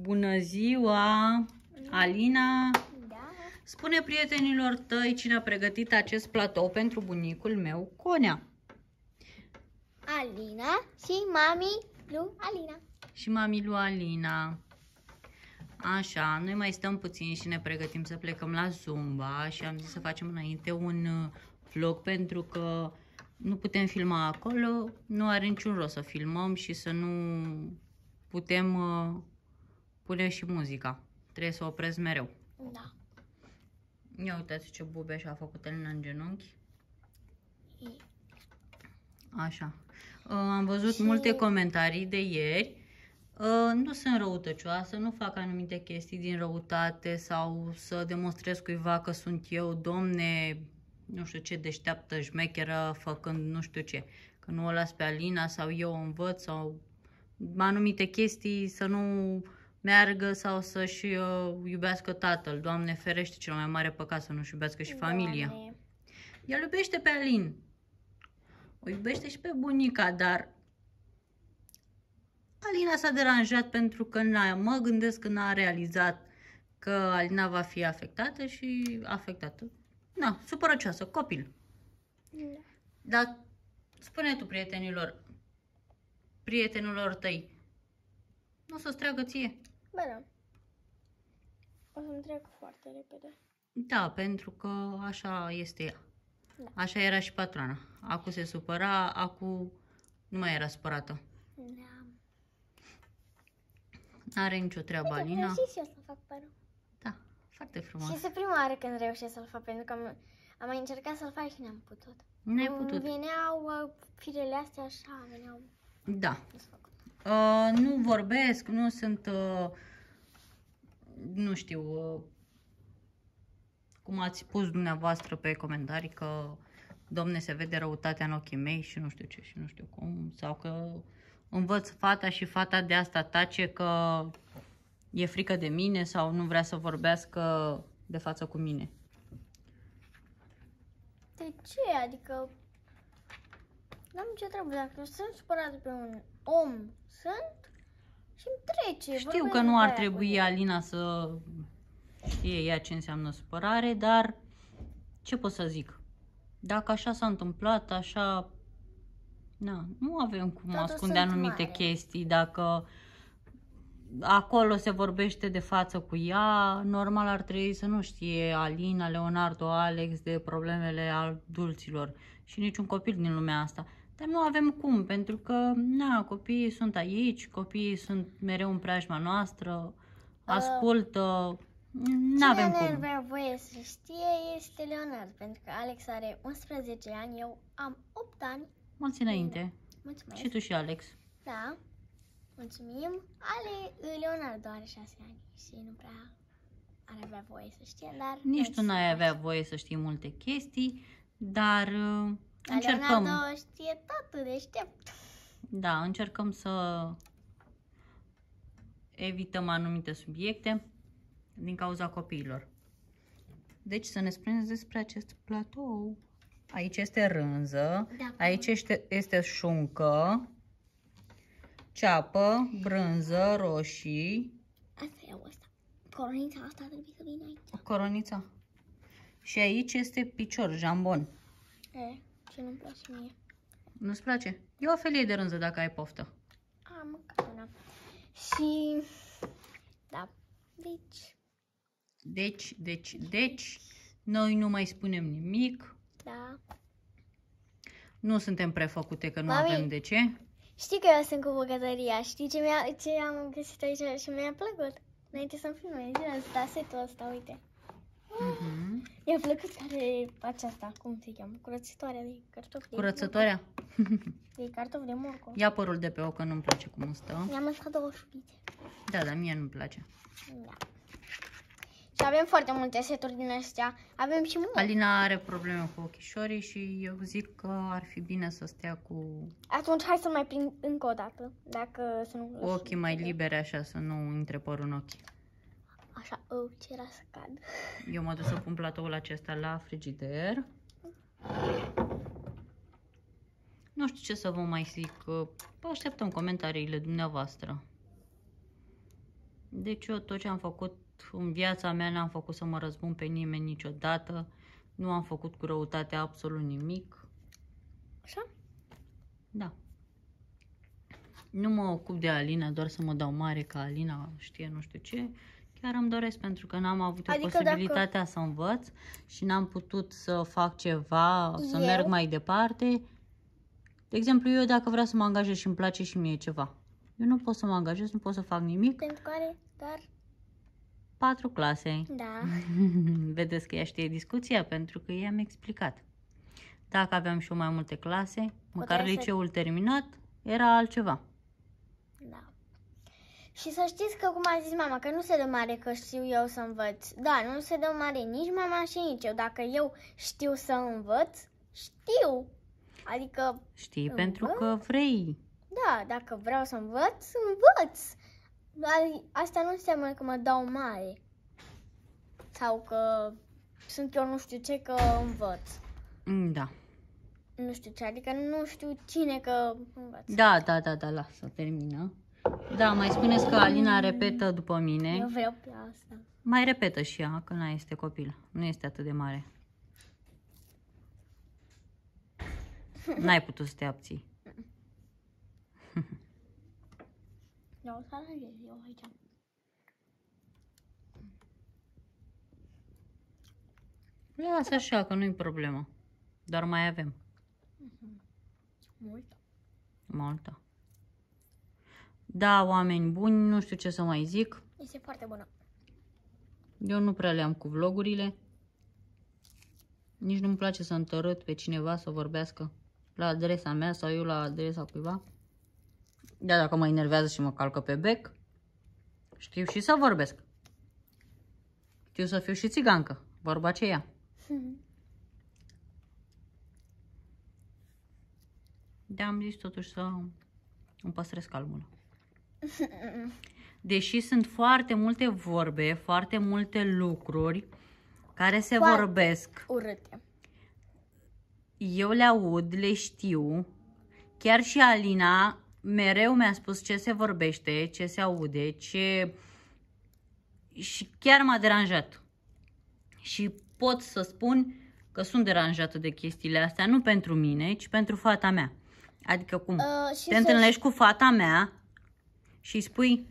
Bună ziua! Alina! Da. Spune prietenilor tăi cine a pregătit acest platou pentru bunicul meu, Conea. Alina și mami lui Alina. Și mami lui Alina. Așa, noi mai stăm puțin și ne pregătim să plecăm la Zumba și am zis să facem înainte un uh, vlog pentru că nu putem filma acolo, nu are niciun rost să filmăm și să nu putem uh, pune și muzica. Trebuie să opresc mereu. Da. Ia uitați ce bube și-a făcut Elena în genunchi. Așa. Uh, am văzut și... multe comentarii de ieri. Uh, nu sunt răutăcioasă, nu fac anumite chestii din răutate sau să demonstrez cuiva că sunt eu, domne, nu știu ce, deșteaptă, șmecheră, făcând nu știu ce. Că nu o las pe Alina sau eu o învăț sau anumite chestii să nu meargă sau să-și uh, iubească tatăl. Doamne ferește, cel mai mare păcat să nu-și iubească și familia. Doamne. El iubește pe Alin. O iubește și pe bunica, dar Alina s-a deranjat pentru că n-a, mă gândesc că n-a realizat că Alina va fi afectată și afectată. Na, supărăcioasă, copil. Da. Dar spune tu prietenilor, prietenilor tăi, nu o să-ți treagă ție. Bă, da. O să-mi trec foarte repede. Da, pentru că așa este ea. Da. Așa era și patrona. Acu se supăra, acu nu mai era supărată. Da. N-are nicio treabă, Uite, Alina. Uite, și eu să fac părul. Da, foarte frumos. Și este prima oară când reușesc să-l fac, pentru că am, am mai încercat să-l fac și n-am putut. N-ai putut. Veneau uh, firele astea așa, veneau... Da. Desfăcut. Uh, nu vorbesc, nu sunt, uh, nu știu, uh, cum ați spus dumneavoastră pe comentarii că domne se vede răutatea în ochii mei și nu știu ce și nu știu cum, sau că învăț fata și fata de asta tace că e frică de mine sau nu vrea să vorbească de față cu mine. De ce? Adică N-am ce treabă, dacă eu sunt supărat pe un om, sunt și îmi trece. Știu că nu ar trebui Alina să știe ea ce înseamnă supărare, dar ce pot să zic? Dacă așa s-a întâmplat, așa... Na, nu avem cum Totu ascunde anumite mare. chestii, dacă acolo se vorbește de față cu ea, normal ar trebui să nu știe Alina, Leonardo, Alex de problemele adulților și niciun copil din lumea asta. Dar nu avem cum, pentru că, na, copiii sunt aici, copiii sunt mereu în preajma noastră, ah. ascultă, nu avem cum. Cine avea voie să știe este Leonard, pentru că Alex are 11 ani, eu am 8 ani. Mulți înainte. Mulțumesc. Și tu și Alex. Da. Mulțumim. Ale, Leonardo are 6 ani și nu prea ar avea voie să știe, dar... Nici tu n-ai avea voie să știi multe chestii, dar uh, Încercăm. Leonardo știe totul, deștept. Da, încercăm să evităm anumite subiecte din cauza copiilor. Deci să ne spuneți despre acest platou. Aici este rânză, da. aici este, este șuncă, ceapă, brânză, roșii. Asta e asta. Coronița asta trebuie să vină aici. Coronița. Și aici este picior, jambon. E ce nu-mi place mie. Nu-ți place? E o felie de rânză dacă ai poftă. Am una. Și... Da. Deci... Deci, deci, deci... Noi nu mai spunem nimic. Da. Nu suntem prefăcute, că nu Mami, avem de ce. Știi că eu sunt cu bucătăria. Știi ce, mi ce am găsit aici și mi-a plăcut? Înainte să-mi filmez. Din asta, setul ăsta, uite. Mm -hmm. Mi-a plăcut care aceasta, cum se cheamă, curățitoarea de cartofi. Curățătoarea? De cartofi de morcov. Ia părul de pe o, că nu-mi place cum stă. Mi-am lăsat două șubițe. Da, dar mie nu-mi place. Da. Și avem foarte multe seturi din astea. Avem și multe. Alina are probleme cu ochișorii și eu zic că ar fi bine să stea cu... Atunci hai să mai prind încă o dată, dacă să nu... Cu ochii mai libere așa, să nu intre părul în ochi. Așa, oh, ce era să cad. Eu mă duc să pun platoul acesta la frigider. Nu știu ce să vă mai zic. Așteptăm comentariile dumneavoastră. Deci eu tot ce am făcut în viața mea n-am făcut să mă răzbun pe nimeni niciodată. Nu am făcut cu răutate absolut nimic. Așa? Da. Nu mă ocup de Alina, doar să mă dau mare ca Alina știe nu știu ce chiar îmi doresc pentru că n-am avut adică posibilitatea dacă... să învăț și n-am putut să fac ceva, să eu? merg mai departe. De exemplu, eu dacă vreau să mă angajez și îmi place și mie ceva, eu nu pot să mă angajez, nu pot să fac nimic. Pentru care doar... Patru clase. Da. Vedeți că ea știe discuția pentru că i-am explicat. Dacă aveam și eu mai multe clase, Puteai măcar liceul să... terminat, era altceva. Da. Și să știți că, cum a zis mama, că nu se dă mare că știu eu să învăț. Da, nu se dă mare nici mama și nici eu. Dacă eu știu să învăț, știu. Adică... Știi învăț? pentru că vrei. Da, dacă vreau să învăț, învăț. Dar asta nu înseamnă că mă dau mare. Sau că sunt eu nu știu ce că învăț. Mm, da. Nu știu ce, adică nu știu cine că învăț. Da, da, da, da, lasă, termină. Da, mai spuneți că Alina repetă după mine. Eu vreau pe asta. Mai repetă și ea, că nu este copil. Nu este atât de mare. N-ai putut să te abții. Eu să eu aici. Lasă așa, că nu-i problemă. Doar mai avem. Mhm. Multă. Multă. Da, oameni buni, nu știu ce să mai zic. Este foarte bună. Eu nu prea le-am cu vlogurile. Nici nu-mi place să întărât pe cineva să vorbească la adresa mea sau eu la adresa cuiva. Da, dacă mă enervează și mă calcă pe bec, știu și să vorbesc. Știu să fiu și țigancă, vorba aceea. Da, am zis totuși să îmi păstrez calmul. Deși sunt foarte multe vorbe, foarte multe lucruri care se foarte vorbesc. Urâte. Eu le aud, le știu. Chiar și Alina mereu mi-a spus ce se vorbește, ce se aude, ce... Și chiar m-a deranjat. Și pot să spun că sunt deranjată de chestiile astea, nu pentru mine, ci pentru fata mea. Adică cum? Uh, te întâlnești cu fata mea și spui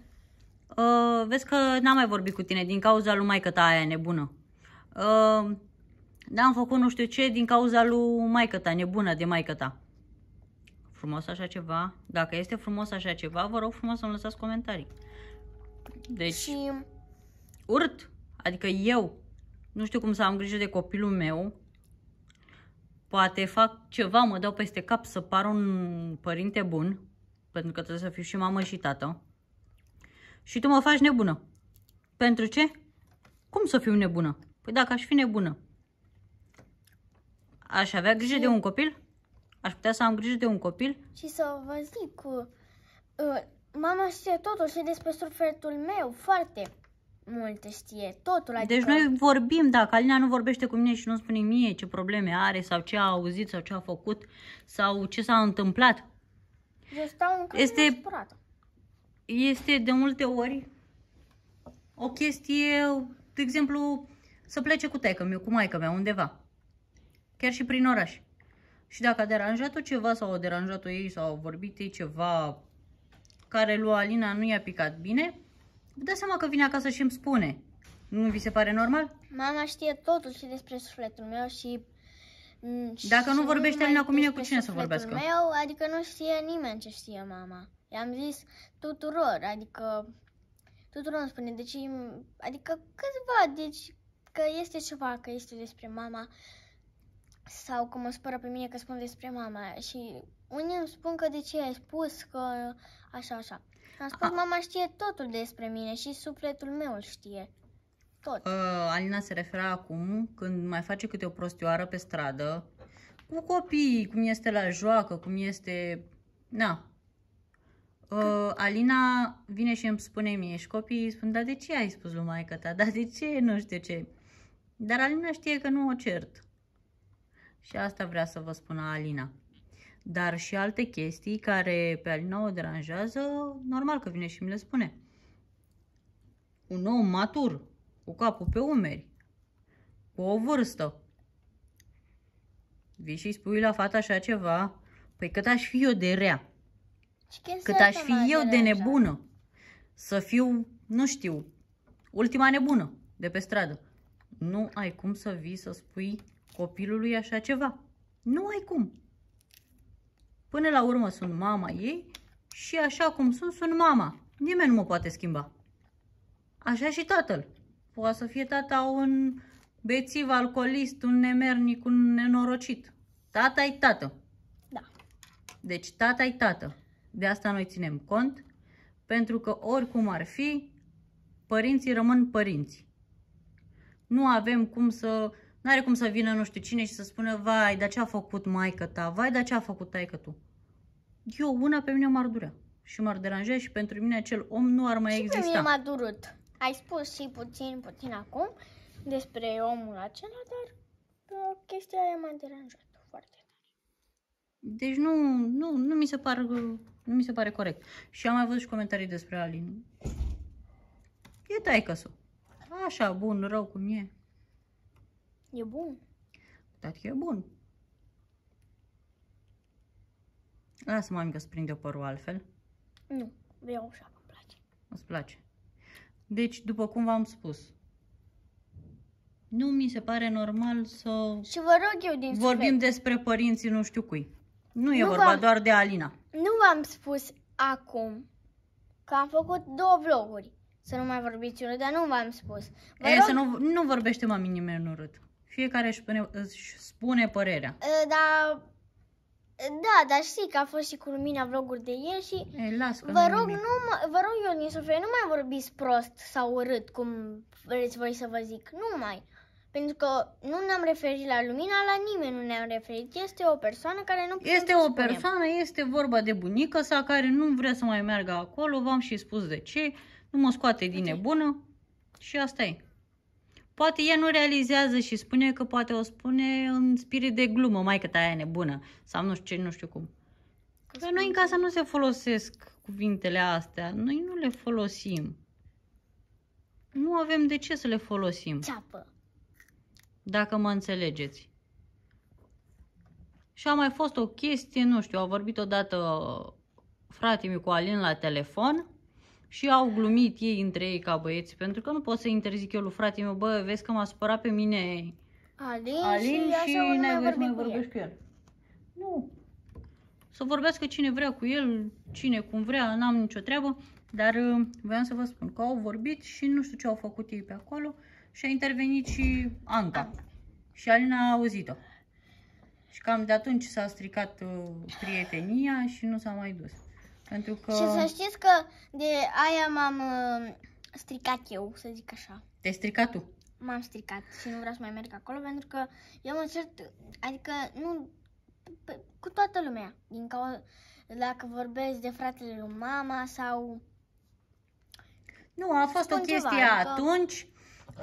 uh, vezi că n-am mai vorbit cu tine din cauza lui maică ta aia nebună. Uh, N-am da, făcut nu știu ce din cauza lui maică ta, nebună de maică ta. Frumos așa ceva? Dacă este frumos așa ceva, vă rog frumos să-mi lăsați comentarii. Deci, și... urt. Adică eu nu știu cum să am grijă de copilul meu. Poate fac ceva, mă dau peste cap să par un părinte bun. Pentru că trebuie să fiu și mamă și tată. Și tu mă faci nebună. Pentru ce? Cum să fiu nebună? Păi dacă aș fi nebună, aș avea grijă și... de un copil? Aș putea să am grijă de un copil? Și să vă zic cu... Uh, mama știe totul și despre sufletul meu, foarte multe știe, totul. Deci adică... Deci noi vorbim, dacă Alina nu vorbește cu mine și nu spune mie ce probleme are sau ce a auzit sau ce a făcut sau ce s-a întâmplat, eu stau în este, este de multe ori o chestie, de exemplu, să plece cu taică meu, cu maica mea, undeva. Chiar și prin oraș. Și dacă a deranjat-o ceva sau a deranjat-o ei sau a vorbit ei ceva care lui Alina nu i-a picat bine, vă dați seama că vine acasă și îmi spune. Nu vi se pare normal? Mama știe totul și despre sufletul meu și Mm, Dacă nu vorbește Alina cu mine, cu cine să vorbească? meu, adică nu știe nimeni ce știe mama. I-am zis tuturor, adică tuturor îmi spune, deci, mm, adică câțiva, deci că este ceva, că este despre mama sau că mă spără pe mine că spun despre mama și unii îmi spun că de ce ai spus că așa, așa. Am spus, A. mama știe totul despre mine și sufletul meu îl știe. Tot. Ă, Alina se refera acum când mai face câte o prostioară pe stradă cu copiii, cum este la joacă, cum este... Na. Uh, Alina vine și îmi spune mie și copiii spun, da de ce ai spus lui maică ta, da de ce, nu știu ce. Dar Alina știe că nu o cert. Și asta vrea să vă spună Alina. Dar și alte chestii care pe Alina o deranjează, normal că vine și mi le spune. Un om matur, cu capul pe umeri, cu o vârstă. Vii și spui la fata așa ceva, păi cât aș fi eu de rea, cât aș fi eu de nebună, să fiu, nu știu, ultima nebună de pe stradă. Nu ai cum să vii să spui copilului așa ceva. Nu ai cum. Până la urmă sunt mama ei și așa cum sunt, sunt mama. Nimeni nu mă poate schimba. Așa și tatăl. Poate să fie tata un bețiv, alcoolist, un nemernic, un nenorocit. tata e tată. Da. Deci tata e tată. De asta noi ținem cont, pentru că oricum ar fi, părinții rămân părinți. Nu avem cum să... N-are cum să vină nu știu cine și să spună Vai, dar ce-a făcut maica ta? Vai, dar ce-a făcut taică tu? Eu, una pe mine m-ar durea și m-ar deranja și pentru mine acel om nu ar mai și exista. Și mine m-a durut ai spus și puțin, puțin acum despre omul acela, dar uh, chestia aia m-a deranjat foarte tare. Deci nu, nu, nu, mi se par, nu mi se pare corect. Și am mai văzut și comentarii despre Alin. E taică -s-o. Așa, bun, rău cum e. E bun. Dar e bun. Lasă, mami, că prind prinde părul altfel. Nu, vreau așa, îmi place. Îți place? Deci, după cum v-am spus, nu mi se pare normal să și vă rog eu din vorbim suflet. despre părinții nu știu cui. Nu e nu vorba doar de Alina. Nu v-am spus acum că am făcut două vloguri. Să nu mai vorbiți unul, dar nu v-am spus. Vă e, rog... să nu, nu vorbește mami nimeni urât. Fiecare își spune, își spune părerea. Ă, dar da, dar știi că a fost și cu Lumina vloguri de ieri și e, las, vă, rog, nu nu, vă rog eu din suflet, nu mai vorbiți prost sau urât, cum vreți voi să vă zic, nu mai. Pentru că nu ne-am referit la Lumina, la nimeni nu ne-am referit. Este o persoană care nu putem Este o persoană, este vorba de bunica sa care nu vrea să mai meargă acolo, v-am și spus de ce, nu mă scoate din okay. nebună și asta e. Poate ea nu realizează și spune că poate o spune în spirit de glumă, mai că ta e nebună sau nu știu ce, nu știu cum. Că Dar noi în casă nu se folosesc cuvintele astea, noi nu le folosim. Nu avem de ce să le folosim. Ceapă. Dacă mă înțelegeți. Și a mai fost o chestie, nu știu, a vorbit odată fratele cu Alin la telefon și au glumit ei între ei ca băieți, pentru că nu pot să interzic eu lui fratele meu, bă, vezi că m-a supărat pe mine Alin, Alin și, și n-ai voie să mai vorbești cu el. Nu. Să vorbească cine vrea cu el, cine cum vrea, n-am nicio treabă, dar uh, voiam să vă spun că au vorbit și nu știu ce au făcut ei pe acolo și a intervenit și Anca. Anca. Și Alina a auzit-o. Și cam de atunci s-a stricat uh, prietenia și nu s-a mai dus. Pentru că... Și să știți că de aia m-am uh, stricat eu, să zic așa. Te-ai stricat tu? M-am stricat și nu vreau să mai merg acolo pentru că eu mă cert, adică nu, cu toată lumea. Din cauza, dacă vorbesc de fratele lui mama sau... Nu, a fost o chestie ceva, adică... atunci,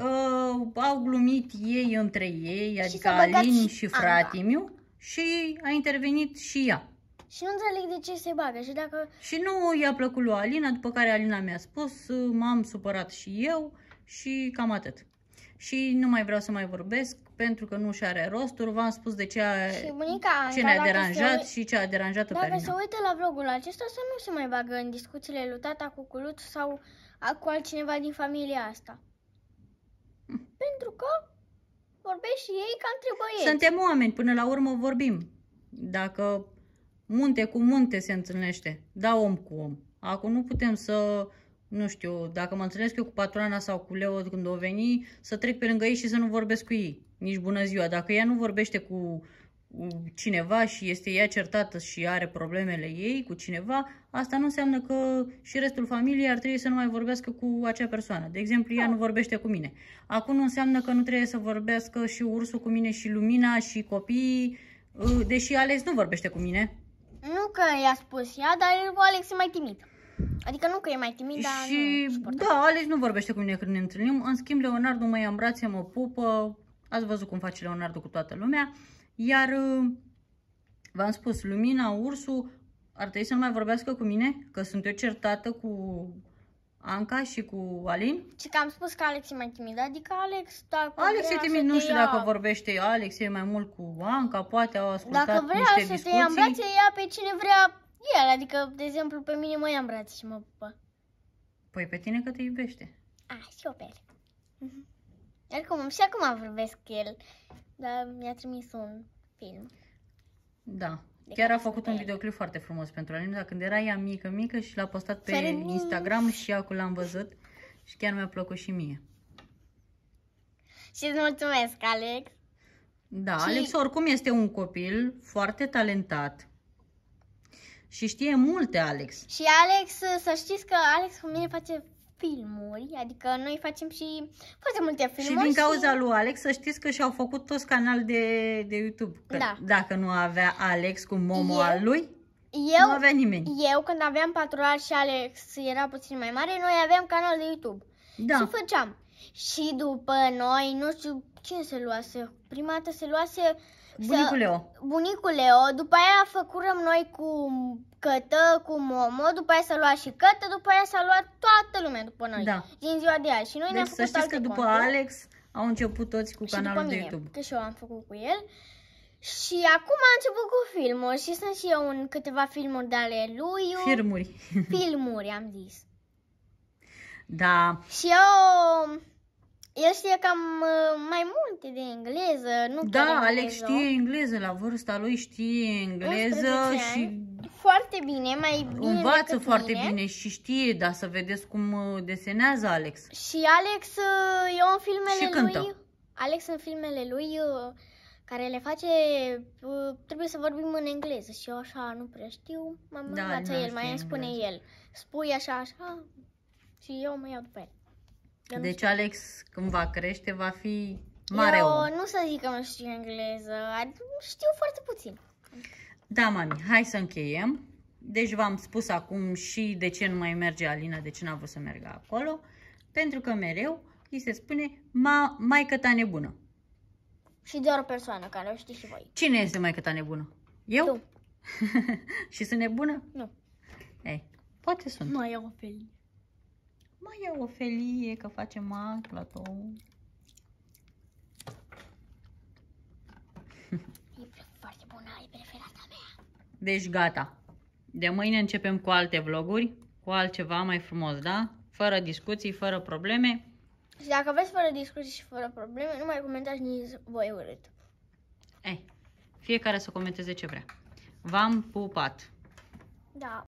uh, au glumit ei între ei, adică și Alin și, și fratimiu, și a intervenit și ea. Și nu înțeleg de ce se bagă și dacă... Și nu i-a plăcut lui Alina, după care Alina mi-a spus, m-am supărat și eu și cam atât. Și nu mai vreau să mai vorbesc pentru că nu și are rostul. V-am spus de ce, a, bunica ce da, ne-a deranjat se... și ce a deranjat-o pe Dacă se uită la vlogul acesta să nu se mai bagă în discuțiile lui tata cu Culuț sau cu altcineva din familia asta. Hm. Pentru că vorbesc și ei ca între băieți. Suntem oameni, până la urmă vorbim. Dacă Munte cu munte se întâlnește, da om cu om. Acum nu putem să, nu știu, dacă mă înțelesc eu cu patroana sau cu Leo când o veni, să trec pe lângă ei și să nu vorbesc cu ei. Nici bună ziua. Dacă ea nu vorbește cu cineva și este ea certată și are problemele ei cu cineva, asta nu înseamnă că și restul familiei ar trebui să nu mai vorbească cu acea persoană. De exemplu, ea da. nu vorbește cu mine. Acum nu înseamnă că nu trebuie să vorbească și ursul cu mine și lumina și copiii, deși Alex nu vorbește cu mine. Nu că i-a spus ea, dar Alex e mai timid. Adică nu că e mai timid, dar și, nu Da, Alex nu vorbește cu mine când ne întâlnim. În schimb, Leonardo mă ia în brațe, mă pupă. Ați văzut cum face Leonardo cu toată lumea. Iar, uh, v-am spus, Lumina, Ursul, ar trebui să nu mai vorbească cu mine, că sunt eu certată cu, Anca și cu Alin? Și că am spus că Alex e mai timid, adică Alex, dacă Alex e timid, nu știu ia... dacă vorbește Alex, e mai mult cu Anca, poate au ascultat dacă vrea niște să discuții. te ia în brațe, ia pe cine vrea el, adică, de exemplu, pe mine mă ia în brațe și mă pupă. Păi pe tine că te iubește. A, și eu pe el. Oricum, mhm. și acum vorbesc el, dar mi-a trimis un film. Da, Chiar a făcut un videoclip foarte frumos pentru Alina, când era ea mică, mică și l-a postat pe Instagram și acolo l-am văzut și chiar mi-a plăcut și mie. Și îți mulțumesc, Alex. Da, și... Alex oricum este un copil foarte talentat. Și știe multe, Alex. Și Alex, să știți că Alex cu mine face filmuri, adică noi facem și foarte multe filmuri. Și din cauza și... lui Alex, să știți că și-au făcut toți canal de, de YouTube. Că da. Dacă nu avea Alex cu Momo eu, al lui, eu, nu avea nimeni. Eu, când aveam patru ani și Alex era puțin mai mare, noi aveam canal de YouTube. Da. Și făceam. Și după noi, nu știu cine se luase. Prima dată se luase Bunicul Leo. Bunicul Leo, după aia făcurăm noi cu Cătă, cu Momo, după aia s-a luat și Cătă, după aia s-a luat toată lumea după noi. Da. Din ziua de azi. Și noi deci ne-am făcut să știți că după conturi. Alex au început toți cu și canalul mine, de YouTube. că și eu am făcut cu el. Și acum a început cu filmuri și sunt și eu în câteva filmuri de ale lui. Filmuri. Filmuri, am zis. Da. Și eu el știe cam uh, mai multe de engleză, nu Da, Alex știe engleză, la vârsta lui știe engleză și... Foarte bine, mai bine Învață foarte mine. bine și știe, dar să vedeți cum uh, desenează Alex. Și Alex, uh, eu în filmele și cântă. lui... Alex în filmele lui, care le face, trebuie să vorbim în engleză și eu așa nu prea știu. Mă da, învață el, mai îmi spune el. Spui așa, așa și eu mă iau după el deci știu. Alex când va crește va fi mare Eu om. nu să zic că nu știu engleză, știu foarte puțin. Da, mami, hai să încheiem. Deci v-am spus acum și de ce nu mai merge Alina, de ce n-a vrut să meargă acolo. Pentru că mereu îi se spune Ma, maică ta nebună. Și doar o persoană care o știți și voi. Cine este maică ta nebună? Eu? Tu. și sunt nebună? Nu. Ei, poate sunt. Nu, eu, Ofelia. Mai iau o felie că face mag platou. E e preferata mea. Deci gata. De mâine începem cu alte vloguri, cu altceva mai frumos, da? Fără discuții, fără probleme. Și dacă aveți fără discuții și fără probleme, nu mai comentați nici voi urât. Ei, eh, fiecare să comenteze ce vrea. V-am pupat! Da.